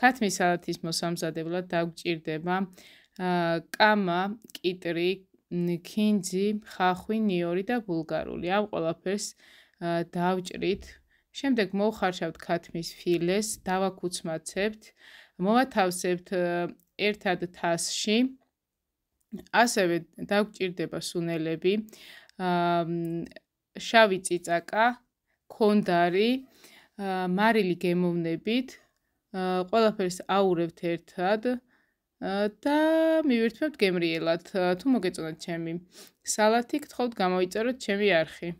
ქათმის სალათის მოსამზადებლად დაგჭირდება კამა, კიტრი, კინძი, ხახვი, ნიორი და ბულგარული. ამ ყველაფერს დავჭრით. შემდეგ მოხარშავთ ქათმის ფილეს, დავაკუცმაცებთ, მოვათავსებთ ერთად თასში. ასევე დაგჭირდება სუნელები, შავი წიწაკა, კონდარი, მარილი გემოვნებით, ყველაფერს აურევთ ერთად და მივირთმევთ გემრიელად. თუ მოგეწონათ ჩემი სალათი, გთხოვთ გამოიწეროთ ჩემი არხი.